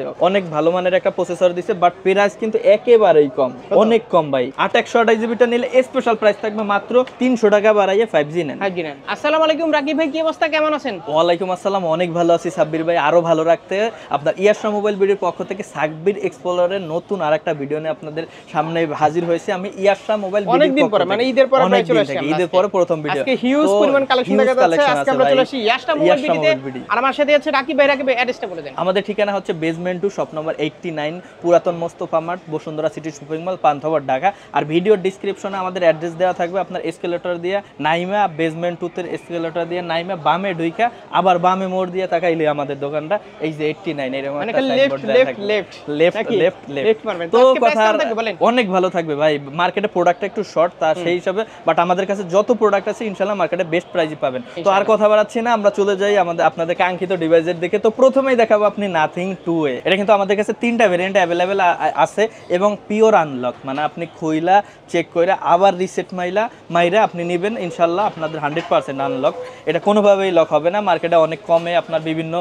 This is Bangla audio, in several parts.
দিছে অনেক ভালো মানের একটা প্রসেসর দিছে বাট প্রাইস কিন্তু একেবারেই কম অনেক কম ভাই আট একশো আঠাশ জিবিটা নিলে স্পেশাল প্রাইস থাকবে মাত্র তিনশো টাকা বাড়াইয়ে ফাইভ জি নেন আসসালাম আলাইকুম রাকিব ভাই কি অবস্থা কেমন আছেন ওয়ালাইকুম আসসালাম অনেক ভালো আছি সাব্বির ভাই আরো ভালো রাখতে আপনার ইয়াসরা মোবাইল ভিডিওর পক্ষ থেকে সাব্বির এক্সপ্লোরের নতুন আর একটা ভিডিও নিয়ে আপনাদের সামনে হাজির হয়েছে আমি ইয়াসরা মোবাইল অনেকদিন পরে মানে ঈদের পরে প্রায় চলে আসছে ঈদের পরে প্রথম ভিডিও আজকে হিউজ পরিমাণ কালেকশন দেখা যাচ্ছে আজকে আমরা চলে আসি ইয়াসরা মোবাইল ভিডিওতে আর আমার সাথে আছে রাকিব ভাই রাকিব ভাই অ্যাড্রেসটা বলে দেন আমাদের ঠিকানা হচ্ছে basement basement two shop number eighty nine পুরাতন Mustafa mart Bashundhara city shopping mall পান্থবর ঢাকা আর ভিডিওর ডিসক্রিপশনে আমাদের অ্যাড্রেস দেওয়া থাকবে আপনার এসকেলেটর দিয়ে নাইমা বেসমেন্ট টুথের এসকেলেটর দিয়ে নাইমা বামে ঢুইকা আবার বামে মোড় দিয়ে তাকাইলে আমাদের দোকানটা এই যে এইটটি নাইন এরকম মানে অনেক ভালো থাকবে ভাই মার্কেটে প্রোডাক্ট একটু শর্ট তা সেই হিসাবে বাট আমাদের কাছে যত প্রোডাক্ট আছে ইনশাল্লাহ মার্কেটে বেস্ট প্রাইজে পাবেন তো আর কথা বাড়াচ্ছি না আমরা চলে যাই আমাদের আপনাদের কাঙ্ক্ষিত ডিভাইসের দিকে তো প্রথমেই দেখাবো আপনি নাথিং টু ওয়ে এটা কিন্তু আমাদের কাছে তিনটা ভেরিয়েন্ট অ্যাভেলেবেল আছে এবং পিওর আনলক মানে আপনি খুইলা চেক করে আবার রিসেট মাইলা মাইরা আপনি নেবেন ইনশাল্লাহ আপনাদের হান্ড্রেড পারসেন্ট আনলক এটা কোনোভাবেই লক হবে না মার্কেটে অনেক কমে আপনার বিভিন্ন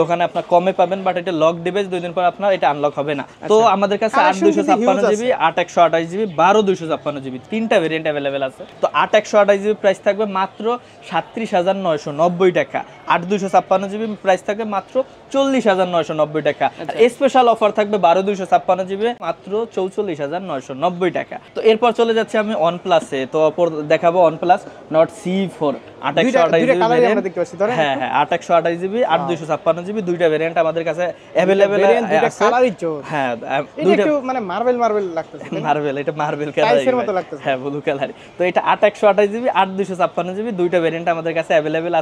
দোকানে আপনার কমে পাবেন বাট এটা লক দেবে দুই দিন পর আপনার এটা আনলক হবে না তো আচ্ছা। আমাদের কাছে আট দুশো ছাপ্পান্ন জিবি আট একশো আঠাশ জিবি বারো দুশো ছাপ্পান্ন জিবি তিনটা ভেরিয়েন্ট অ্যাভেলেবেল আছে তো আট একশো আঠাশ জিবি প্রাইস থাকবে মাত্র সাত্রিশ হাজার নয়শো নব্বই টাকা আট দুশো ছাপ্পান্ন জিবি প্রাইস থাকবে মাত্র চল্লিশ হাজার নয়শো নব্বই টাকা টাকা স্পেশাল অফার আচ্ছা। থাকবে বারো দুইশো ছাপ্পান্ন জিবি মাত্র চৌচল্লিশ হাজার নয়শো নব্বই টাকা তো এরপর চলে যাচ্ছে আমি ওয়ান প্লাসে তো দেখাবো one plus Nord CE four এটা আট একশো জিবি আট দুইশো ছাপ্পান্ন জিবি দুইটা আমাদের কাছে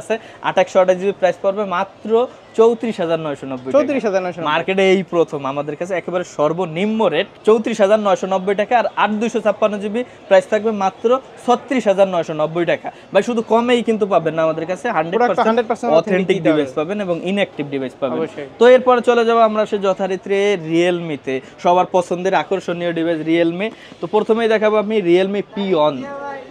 আছে আট একশো আঠাশ জিবি প্রাইস পড়বে মাত্র চৌত্রিশ হাজার তো চলে যাবো আমরা সে যথারীতি রিয়েলমিতে সবার পছন্দের আকর্ষণীয় ডিভাইস রিয়েলমি তো প্রথমেই দেখাবো আমি রিয়েলমি পি অন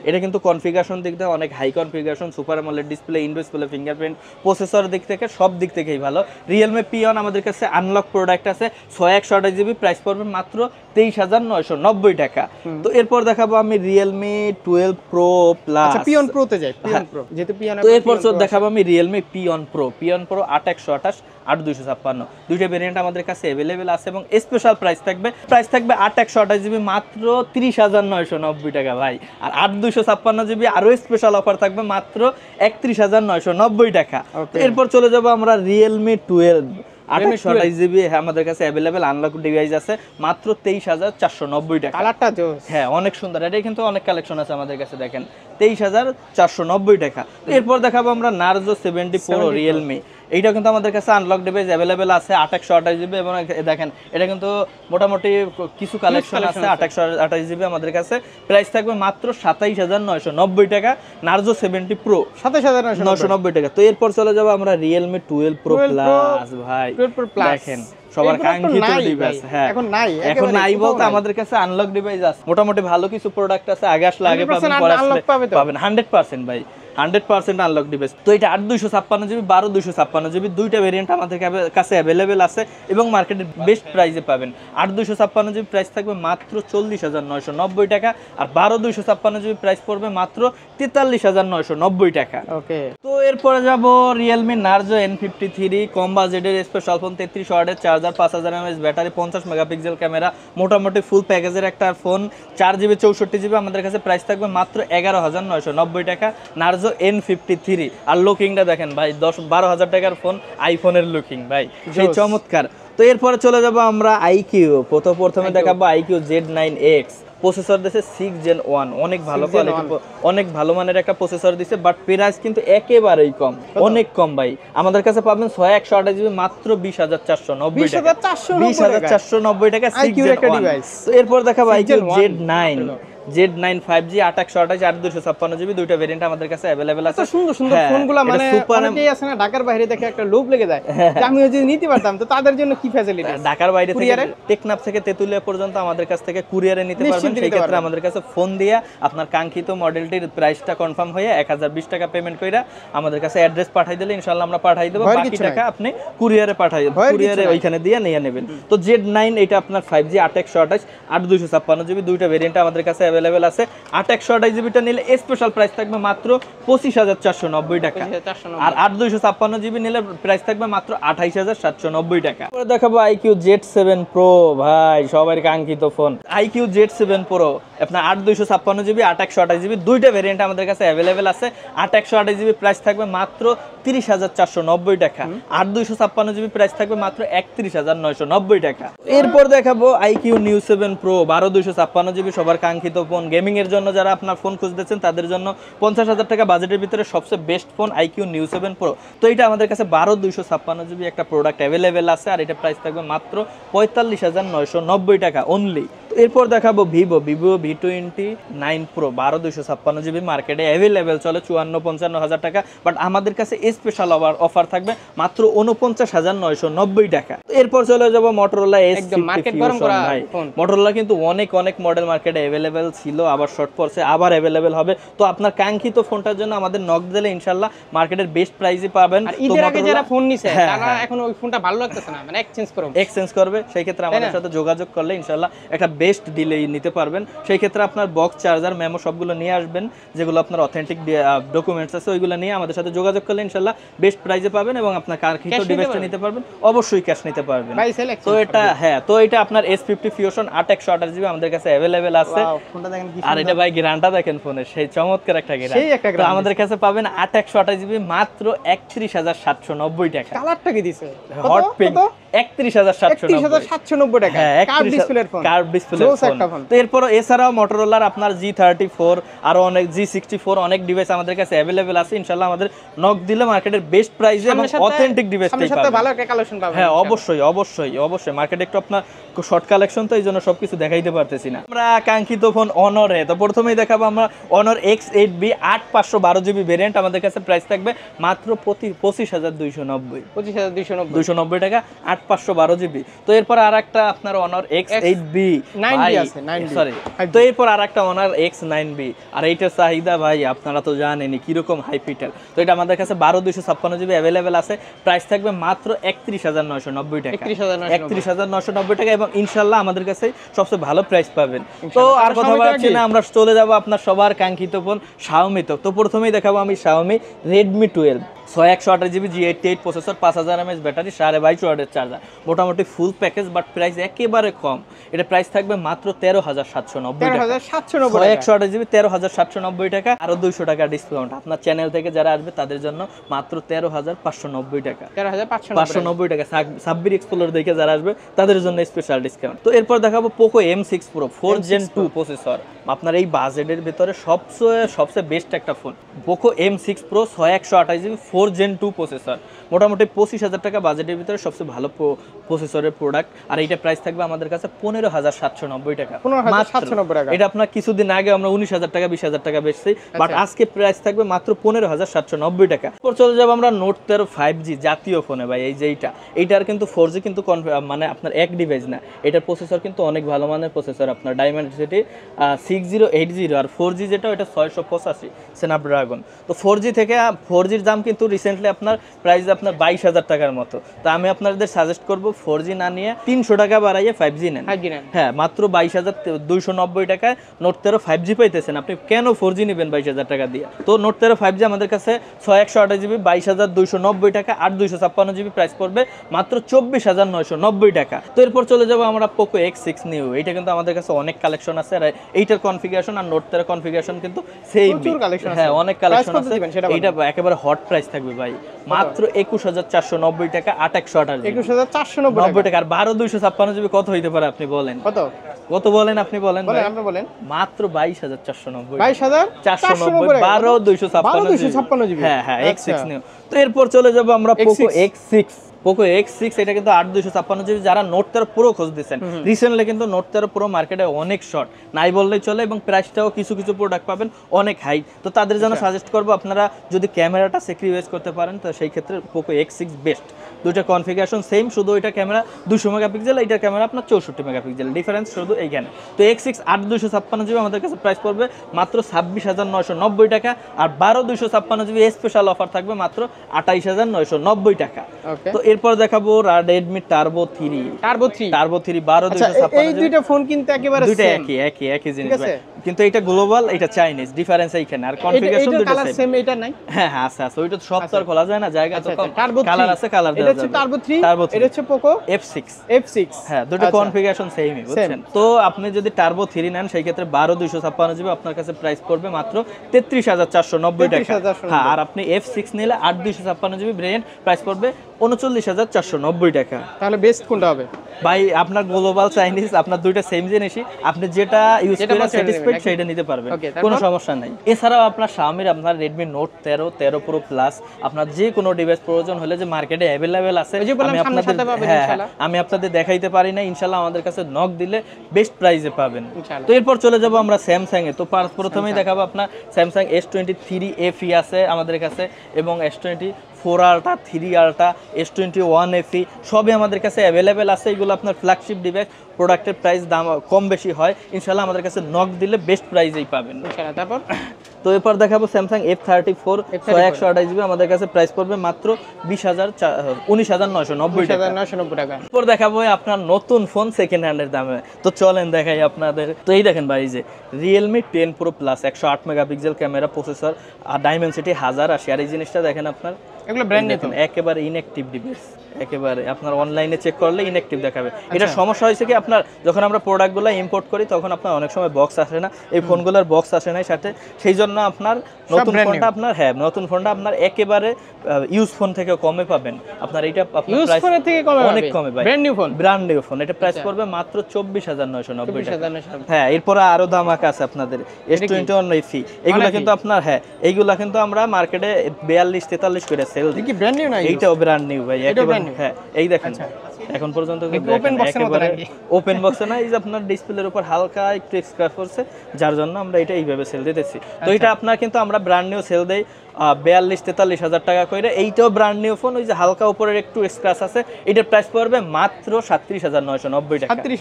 এটা কিন্তু কনফিগারেশন দিক থেকে অনেক হাই কনফিগারেশন সুপার আমলের display in display fingerprint processor দিক থেকে সব দিক থেকে ভালো রিয়েলমি পিওন আমাদের কাছে আনলক প্রোডাক্ট আছে ছয় একশো আঠাশ জিবি প্রাইস পড়বে মাত্র তেইশ হাজার নয়শো নব্বই টাকা তো এরপর দেখাবো আমি রিয়েলমি টুয়েলভ প্রো প্লাস পিয়ন প্রোতে যাই প্রো হ্যাঁ। যেহেতু পিয়ন তো এরপর দেখাবো আমি রিয়েলমি পিয়ন প্রো পিয়ন প্রো আট একশো আঠাশ আট দুইশো ছাপ্পান্ন দুইটা ভেরিয়েন্ট আমাদের কাছে অ্যাভেলেবেল আছে এবং স্পেশাল প্রাইস থাকবে প্রাইস থাকবে আট একশো আঠাশ জিবি মাত্র তিরিশ হাজার নয়শো নব্বই টাকা ভাই আর আট দুইশো ছাপ্পান্ন জিবি আরও স্পেশাল অফার থাকবে মাত্র একত্রিশ হাজার নয়শো নব্বই টাকা এরপর চলে যাবো আমরা রিয়েলমি টুয়েলভ আঠাশ জিবি আমাদের কাছে অ্যাভেলেবেল আনলক ডিভাইস আছে মাত্র তেইশ হাজার চারশো নব্বই টাকা হ্যাঁ অনেক সুন্দর এটা কিন্তু অনেক কালেকশন আছে আমাদের কাছে দেখেন তেইশ হাজার চারশো নব্বই টাকা এরপর দেখাবো আমরা নার্জো সেভেন্টি ফোর রিয়েলমি এইটা কিন্তু আমাদের কাছে আনলক ডিভাইস অ্যাভেলেবেল আছে আট আঠাশ জিবি এবং দেখেন এটা কিন্তু মোটামুটি কিছু কালেকশন আছে আট আঠাশ জিবি আমাদের কাছে প্রাইস থাকবে মাত্র সাতাইশ হাজার নয়শো নব্বই টাকা নার্জো সেভেন্টি প্রো সাতাইশ হাজার নয়শো নব্বই টাকা তো এরপর চলে যাবো আমরা রিয়েলমি টুয়েলভ প্রো প্লাস ভাই দেখেন সবার এখন হ্যাঁ। আমাদের কাছে আনলক ডিভাইস আছে মোটামুটি ভালো কিছু প্রোডাক্ট আছে আগে আসলে আগে পাবেন হান্ড্রেড পার্সেন্ট ভাই হান্ড্রেড পার্সেন্ট আনলক ডিভাইস তো এটা আট দুইশো ছাপ্পান্ন জিবি বারো দুইশো ছাপ্পান্ন জিবি দুইটা ভেরিয়েন্ট আমাদের কাছে অ্যাভেলেবেল আছে এবং মার্কেটের বেস্ট প্রাইসে পাবেন আট দুইশো ছাপ্পান্ন জিবি প্রাইস থাকবে মাত্র চল্লিশ হাজার নয়শো নব্বই টাকা আর বারো দুইশো ছাপ্পান্ন জিবি প্রাইস পড়বে মাত্র তেতাল্লিশ হাজার নয়শো নব্বই টাকা ওকে তো এরপরে যাবো Realme Narzo N fifty three কম বাজেটের স্পেশাল ফোন তেত্রিশ ওয়ার্ডের চার হাজার পাঁচ হাজার এমএস ব্যাটারি পঞ্চাশ মেগাপিক্সেল ক্যামেরা মোটামুটি ফুল প্যাকেজের একটা ফোন চার জিবি চৌষট্টি জিবি আমাদের কাছে প্রাইস থাকবে মাত্র এগারো হাজার নয়শো নব্বই টাকা নার্জো পাঁচশো এন ফিফটি থ্রি আর লুকিংটা দেখেন ভাই দশ বারো হাজার টাকার ফোন আইফোনের লুকিং ভাই সেই চমৎকার তো এরপরে চলে যাব আমরা আইকিউ প্রথম প্রথমে দেখাবো iQOO Z nine X processor দিছে সিক্স জেন ওয়ান অনেক ভালো কোয়ালিটি অনেক ভালো মানের একটা প্রসেসর দিছে বাট প্রাইস কিন্তু একেবারেই কম অনেক কম ভাই আমাদের কাছে পাবেন ছয় একশো আঠাশ জিবি মাত্র বিশ হাজার চারশো নব্বই টাকা বিশ হাজার চারশো নব্বই টাকা এরপর দেখাবো iQOO Z nine Z nine five G আট দুশো ছাপ্পান্ন জিবি দুইটা ভেরিয়েন্ট আমাদের কাছে আছে সুন্দর সুন্দর হ্যাঁ, ফোনগুলো মানে আছে না ঢাকার বাইরে দেখে একটা লোভ লেগে যায় হ্যাঁ। আমি যদি নিতে পারতাম তো তাদের জন্য কি ফ্যাসিলিটি ঢাকার বাইরে থেকে টেকনাফ থেকে তেতুলিয়া পর্যন্ত আমাদের কাছ থেকে কুরিয়ারে নিতে পারবেন সেই ক্ষেত্রে আমাদের কাছে ফোন দিয়ে আপনার কাঙ্ক্ষিত মডেলটির প্রাইসটা কনফার্ম হয়ে এক হাজার বিশ টাকা পেমেন্ট করে আমাদের কাছে অ্যাড্রেস পাঠাই দিলে ইনশাল্লাহ আমরা পাঠাই দেবো বাকি টাকা আপনি কুরিয়ারে পাঠাই কুরিয়ারে ওইখানে দিয়ে নিয়ে নেবেন তো জেড নাইন এটা আপনার ফাইভ জি আট একশো আট দুশো ছাপ্পান্ন জিবি দুইটা ভেরিয়েন্ট আমাদের কাছে অ্যাভেলেবেল আছে আট একশো আঠাশ জিবিটা নিলে স্পেশাল প্রাইস থাকবে মাত্র পঁচিশ হাজার চারশো নব্বই টাকা আর আট দুইশো ছাপ্পান্ন জিবি নিলে প্রাইস থাকবে মাত্র আঠাইশ হাজার সাতশো নব্বই টাকা পরে দেখাবো আইকিউ জেড সেভেন প্রো ভাই সবাই কাঙ্ক্ষিত phone iQOO Z seven pro আপনার আট দুইশো ছাপ্পান্ন জিবি আট একশো আঠাশ জিবি দুইটা ভেরিয়েন্ট আমাদের কাছে অ্যাভেলেবেল আছে আট একশো আঠাশ জিবি প্রাইস থাকবে মাত্র তিরিশ হাজার চারশো নব্বই টাকা আর দুইশো ছাপ্পান্ন জিবি প্রাইস থাকবে মাত্র একত্রিশ হাজার নয়শো নব্বই টাকা এরপর দেখাবো আইকিউ নিউ সেভেন প্রো বারো দুইশো ছাপ্পান্ন জিবি সবার কাঙ্ক্ষিত ফোন গেমিং জন্য যারা আপনার ফোন খুঁজতেছেন তাদের জন্য পঞ্চাশ হাজার টাকা বাজেটের ভিতরে সবচেয়ে best phone iQOO Neo seven pro তো এটা আমাদের কাছে বারো দুইশো ছাপ্পান্ন জিবি একটা প্রোডাক্ট অ্যাভেলেবেল আছে আর এটা প্রাইস থাকবে মাত্র পঁয়তাল্লিশ হাজার নয়শো নব্বই টাকা অনলি এরপর দেখাবো Vivo Vivo V twenty nine pro বারো দুইশো ছাপ্পান্ন জিবি মার্কেটে অ্যাভেলেবেল চলে চুয়ান্ন পঞ্চান্ন হাজার টাকা বাট আমাদের কাছে স্পেশাল আবার অফার থাকবে মাত্র উনপঞ্চাশ হাজার নয়শো নব্বই টাকা এরপর চলে যাবো মটোরোলা এস কিন্তু অনেক অনেক মডেল মার্কেটে অ্যাভেলেবেল ছিল আবার শর্ট পরসে আবার অ্যাভেলেবেল হবে তো আপনার কাঙ্ক্ষিত ফোনটার জন্য আমাদের নক দিলে ইনশাল্লাহ মার্কেটের বেস্ট প্রাইসই পাবেন যারা ফোন নিছে হ্যাঁ, হ্যাঁ। এখন ওই ফোনটা ভালো লাগতেছে না মানে এক্সচেঞ্জ করবে এক্সচেঞ্জ করবে সেই ক্ষেত্রে আমাদের সাথে যোগাযোগ করলে ইনশাল্লাহ একটা বেস্ট ডিলে নিতে পারবেন সেই ক্ষেত্রে আপনার বক্স চার্জার মেমো সবগুলো নিয়ে আসবেন যেগুলো আপনার অথেন্টিক ডকুমেন্টস আছে ওইগুলো নিয়ে আমাদের সাথে যোগাযোগ করলে ইনশাল্লাহ ইনশাআল্লাহ বেস্ট প্রাইজে পাবেন এবং আপনার কাঙ্ক্ষিত ডিভাইসটা নিতে পারবেন অবশ্যই ক্যাশ নিতে পারবেন তো এটা হ্যাঁ তো এটা আপনার এস ফিফটি ফিউশন আট একশো আঠাশ জিবি আমাদের কাছে অ্যাভেলেবেল আছে আর এটা ভাই গ্রানটা দেখেন ফোনে সেই চমৎকার একটা গ্রান আমাদের কাছে পাবেন আট একশো আঠাশ জিবি মাত্র একত্রিশ হাজার সাতশো নব্বই টাকা কালারটা কি দিছে হট পিঙ্ক একত্রিশ হাজার সাতশো নব্বই টাকা হ্যাঁ, তো এরপর এছাড়াও আপনার জি থার্টি ফোর অনেক জি সিক্সটি ফোর অনেক ডিভাইস আমাদের কাছে অ্যাভেলেবেল আছে ইনশাল্লাহ আমাদের নক দিলে মার্কেটের বেস্ট প্রাইসে এবং অথেন্টিক ডিভাইস সাথে ভালো একটা কালেকশন পাবেন হ্যাঁ অবশ্যই অবশ্যই অবশ্যই মার্কেটে একটু আপনার শর্ট কালেকশন তো এইজন্য সবকিছু দেখাইতে পারতেছি না আমরা কাঙ্ক্ষিত ফোন এ তো প্রথমেই দেখাবো আমরা অনর X8B এইট জিবি ভেরিয়েন্ট আমাদের কাছে প্রাইস থাকবে মাত্র 25290 25290 হাজার টাকা আট জিবি তো এরপর আরেকটা একটা আপনার অনর 9B আছে 9B সরি তো এরপর আরেকটা একটা X9B আর এইটার চাহিদা ভাই আপনারা তো জানেনি কীরকম হাই ফিটার তো এটা আমাদের কাছে 12 দুশো ছাপ্পান্ন জিবি অ্যাভেলেবেল আছে প্রাইস থাকবে মাত্র একত্রিশ হাজার নয়শো নব্বই টাকা একত্রিশ হাজার নয়শো নব্বই টাকা এবং ইনশাল্লাহ আমাদের কাছে সবচেয়ে ভালো প্রাইস পাবেন তো আর কথা বলাচ্ছি না আমরা চলে যাব আপনার সবার কাঙ্ক্ষিত ফোন শাওমি তো তো প্রথমেই দেখাবো আমি শাওমি রেডমি টুয়েলভ ছয় একশো আঠাশ GB G eighty eight processor পাঁচ হাজার এমএস ব্যাটারি সাড়ে বাইশ ওয়ার্ডের চার্জার মোটামুটি ফুল প্যাকেজ বাট প্রাইস একেবারে কম এটা প্রাইস থাকবে মাত্র তেরো হাজার সাতশো নব্বই সাতশো নব্বই একশো আঠাশ জিবি তেরো হাজার সাতশো নব্বই টাকা আরো দুইশো টাকা ডিসকাউন্ট আপনার চ্যানেল থেকে যারা আসবে তাদের জন্য মাত্র তেরো হাজার পাঁচশো নব্বই টাকা তেরো হাজার পাঁচশো নব্বই টাকা সাব্বির এক্সপ্লোর দেখে যারা আসবে তাদের জন্য স্পেশাল ডিসকাউন্ট তো এরপর দেখাবো Poco M six pro four Gen two processor আপনার এই বাজেটের ভেতরে সবচেয়ে সবচেয়ে বেস্ট একটা phone Poco M six pro ছয় একশো আঠাশ GB four four Gen two processor মোটামুটি পঁচিশ হাজার টাকা বাজেটের ভিতরে সবচেয়ে ভালো প্রসেসরের প্রোডাক্ট আর এইটা প্রাইস থাকবে আমাদের কাছে পনেরো হাজার সাতশো নব্বই টাকা সাতশো নব্বই টাকা এটা আপনার কিছুদিন আগে আমরা উনিশ হাজার টাকা বিশ হাজার টাকা বেচছি বাট আচ্ছা। আজকে প্রাইস থাকবে মাত্র পনেরো হাজার সাতশো নব্বই টাকা এরপর চলে যাবো আমরা নোট তেরো ফাইভ জি জাতীয় ফোনে ভাই এই যে এইটা এইটার কিন্তু ফোর জি কিন্তু মানে আপনার এক ডিভাইস না এটার প্রসেসর কিন্তু অনেক ভালো মানের প্রসেসর আপনার Dimensity six zero eight zero আর ফোর জি যেটা ওইটা ছয়শো পঁচাশি স্ন্যাপড্রাগন তো ফোর জি থেকে ফোর জির দাম কিন্তু কিন্তু রিসেন্টলি আপনার প্রাইস আপনার বাইশ হাজার টাকার মতো তা আমি আপনাদের সাজেস্ট করবো ফোর জি না নিয়ে তিনশো টাকা বাড়াইয়ে ফাইভ জি নেন হ্যাঁ মাত্র বাইশ হাজার দুইশো নব্বই টাকায় নোট তেরো ফাইভ জি পাইতেছেন আপনি কেন ফোর জি নেবেন বাইশ হাজার টাকা দিয়ে তো নোট তেরো ফাইভ জি আমাদের কাছে ছয় একশো আঠাশ জিবি বাইশ হাজার দুইশো নব্বই টাকা আর দুইশো ছাপ্পান্ন জিবি প্রাইস পড়বে মাত্র চব্বিশ হাজার নয়শো নব্বই টাকা তো এরপর চলে যাবো আমরা পোকো এক্স সিক্স নিউ এইটা কিন্তু আমাদের কাছে অনেক কালেকশন আছে আর এইটার কনফিগারেশন আর নোট তেরো কনফিগারেশন কিন্তু সেই হ্যাঁ অনেক কালেকশন আছে এটা একেবারে হট প্রাইস থাকবে ভাই মাত্র একুশ হাজার চারশো নব্বই টাকা আটাকশো আঠাশ একুশ হাজার চারশো নব্বই টাকা আর বারো দুইশো ছাপ্পান্ন জিবি কত হইতে পারে আপনি বলেন কত কত বলেন আপনি বলেন বলেন মাত্র বাইশ হাজার চারশো নব্বই বাইশ হাজার চারশো নব্বই বারো দুইশো ছাপ্পান্ন হ্যাঁ হ্যাঁ আচ্ছা। এক্স সিক্স নিউ তো এরপর চলে যাবো আমরা Poco X six Poco X six এটা কিন্তু আট দুশো ছাপ্পান্ন জিবি যারা নোট তেরো পুরো খোঁজ দিচ্ছেন রিসেন্টলি কিন্তু নোট তেরো পুরো মার্কেটে অনেক শর্ট নাই বললেই চলে এবং প্রাইসটাও কিছু কিছু প্রোডাক্ট পাবেন অনেক হাই তো তাদের জন্য সাজেস্ট আচ্ছা। করবো আপনারা যদি ক্যামেরাটা সেক্রিফাইস করতে পারেন তো সেই ক্ষেত্রে পোকো এক্স সিক্স বেস্ট দুটা কনফিগারেশন সেম শুধু এটা ক্যামেরা দুশো মেগাপিক্সেল এটা ক্যামেরা আপনার চৌষট্টি মেগাপিক্সেল ডিফারেন্স শুধু এইখানে তো এক্স সিক্স আট দুশো ছাপ্পান্ন জিবি আমাদের কাছে প্রাইস পড়বে মাত্র ছাব্বিশ হাজার নয়শো নব্বই টাকা আর বারো দুশো ছাপ্পান্ন জিবি স্পেশাল অফার থাকবে মাত্র আঠাইশ হাজার নয়শো নব্বই টাকা তো এরপর দেখাবো Redmi Turbo three Turbo three Turbo three বারো আচ্ছা, দুইটা ফোন কিন্তু একেবারে দুইটা একই একই একই জিনিস কিন্তু এটা গ্লোবাল এটা চাইনিজ ডিফারেন্স এইখানে আর কনফিগারেশন দুটো কালার সেম এটা নাই হ্যাঁ হ্যাঁ আচ্ছা আচ্ছা ওইটা তো সব তার আচ্ছা। খোলা যায় না জায়গা তো আচ্ছা, কম কালার আচ্ছা, আছে কালার দেওয়া যাবে এটা হচ্ছে টার্বো 3 এটা হচ্ছে পোকো F6 F6 হ্যাঁ দুটো কনফিগারেশন সেমই বুঝছেন তো আপনি যদি টার্বো 3 নেন সেই ক্ষেত্রে 12256 জিবি আপনার কাছে প্রাইস পড়বে মাত্র 33490 টাকা হ্যাঁ আর আপনি F6 নিলে 8256 জিবি ব্র্যান্ড প্রাইস পড়বে 39490 টাকা তাহলে বেস্ট কোনটা হবে ভাই আপনার গ্লোবাল চাইনিজ আপনার দুইটা সেম জিনিসই আপনি যেটা ইউজ করেন স্যাটিসফাইড ল্যাপটপ সেটা নিতে পারবেন কোনো সমস্যা নাই এছাড়াও আপনার শামির আপনার রেডমি নোট তেরো তেরো প্রো প্লাস আপনার যে কোনো ডিভাইস প্রয়োজন হলে যে মার্কেটে অ্যাভেলেবেল আছে হ্যাঁ, আমি আপনাদের দেখাইতে পারি না ইনশাল্লাহ আমাদের কাছে নক দিলে বেস্ট প্রাইসে পাবেন তো এরপর চলে যাব আমরা স্যামসাং এ তো প্রথমেই দেখাবো আপনার Samsung S twenty three FE আছে আমাদের কাছে এবং S twenty four Ultra three Ultra S twenty one এসি সবই আমাদের কাছে অ্যাভেলেবেল আছে এগুলো আপনার ফ্ল্যাগশিপ ডিভাইস প্রোডাক্টের প্রাইস দাম কম বেশি হয় ইনশাল্লাহ আমাদের কাছে নক দিলে বেস্ট প্রাইজেই পাবেন তারপর তো এরপর দেখাবো স্যামসাং এফ থার্টি ফোর একশো আঠাশ জিবি আমাদের কাছে প্রাইস পড়বে মাত্র বিশ হাজার উনিশ হাজার নয়শো নব্বই হাজার নব্বই টাকা এরপর দেখাবো আপনার নতুন ফোন সেকেন্ড হ্যান্ডের দামে তো চলেন দেখাই আপনাদের তো এই দেখেন ভাই যে রিয়েলমি টেন প্রো প্লাস একশো আট মেগাপিক্সেল ক্যামেরা প্রসেসর আর ডাইমেনসিটি হাজার আসি আর এই জিনিসটা দেখেন আপনার এগুলো ব্র্যান্ড নিউ একেবারে ইনঅ্যাকটিভ ডিভাইস একেবারে আপনার অনলাইনে চেক করলে ইনঅ্যাকটিভ দেখাবে আচ্ছা। এটা সমস্যা হয়েছে কি আপনার যখন আমরা প্রোডাক্টগুলো ইম্পোর্ট করি তখন আপনার অনেক সময় বক্স আসে না এই ফোনগুলোর বক্স আসে না সাথে সেই জন্য আপনার নতুন ফোনটা আপনার হ্যাঁ নতুন ফোনটা আপনার একেবারে ইউজ ফোন থেকে কমে পাবেন আপনার এটা ইউজ ফোনের থেকে কমে অনেক কমে brand new phone brand new phone এটা আচ্ছা। প্রাইস মাত্র 24990 টাকা হ্যাঁ এরপর আরো দাম আছে আপনাদের S21 এগুলা কিন্তু আপনার হ্যাঁ এইগুলা কিন্তু আমরা মার্কেটে 42 43 করে সেল কি ব্র্যান্ড নিউ না এইটাও ব্র্যান্ড নিউ ভাই এটা ব্র্যান্ড হ্যাঁ এই দেখেন আচ্ছা। এখন পর্যন্ত ওপেন বক্সের মতো ওপেন বক্সে না ইজ আপনার ডিসপ্লের উপর হালকা একটু স্ক্র্যাচ করছে যার জন্য আমরা এটা এইভাবে সেল দিতেছি তো আচ্ছা। এটা আপনার কিন্তু আমরা ব্র্যান্ড নিউ সেল দেই বিয়াল্লিশ তেতাল্লিশ হাজার টাকা করে এইটাও ব্র্যান্ড নিউ ফোন ওই যে হালকা উপরের একটু স্ক্র্যাচ আছে এটার প্রাইস পড়বে মাত্র সাত্রিশ হাজার নয়শো নব্বই টাকা সাত্রিশ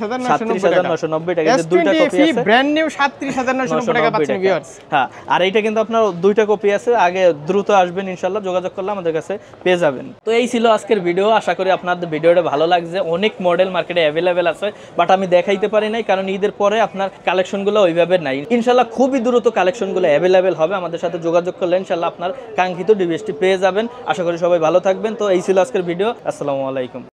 হাজার নয়শো নব্বই টাকা দুইটা কপি আছে ব্র্যান্ড নিউ সাত্রিশ হাজার নয়শো নব্বই টাকা পাচ্ছেন হ্যাঁ আর এইটা কিন্তু আপনার দুইটা কপি আছে আগে দ্রুত আসবেন ইনশাল্লাহ যোগাযোগ করলে আমাদের কাছে পেয়ে যাবেন তো এই ছিল আজকের ভিডিও আশা করি আপনাদের ভিডিওটা ভালো লাগছে অনেক মডেল মার্কেটে অ্যাভেলেবেল আছে বাট আমি দেখাইতে পারি নাই কারণ ঈদের পরে আপনার কালেকশনগুলো ওইভাবে নাই ইনশাল্লাহ খুবই দ্রুত কালেকশনগুলো অ্যাভেলেবেল হবে আমাদের সাথে যোগাযোগ করলে ইনশাল্লাহ আপনার কাঙ্ক্ষিত ডিভাইসটি পেয়ে যাবেন আশা করি সবাই ভালো থাকবেন তো এই ছিল আজকের ভিডিও আসসালামু আলাইকুম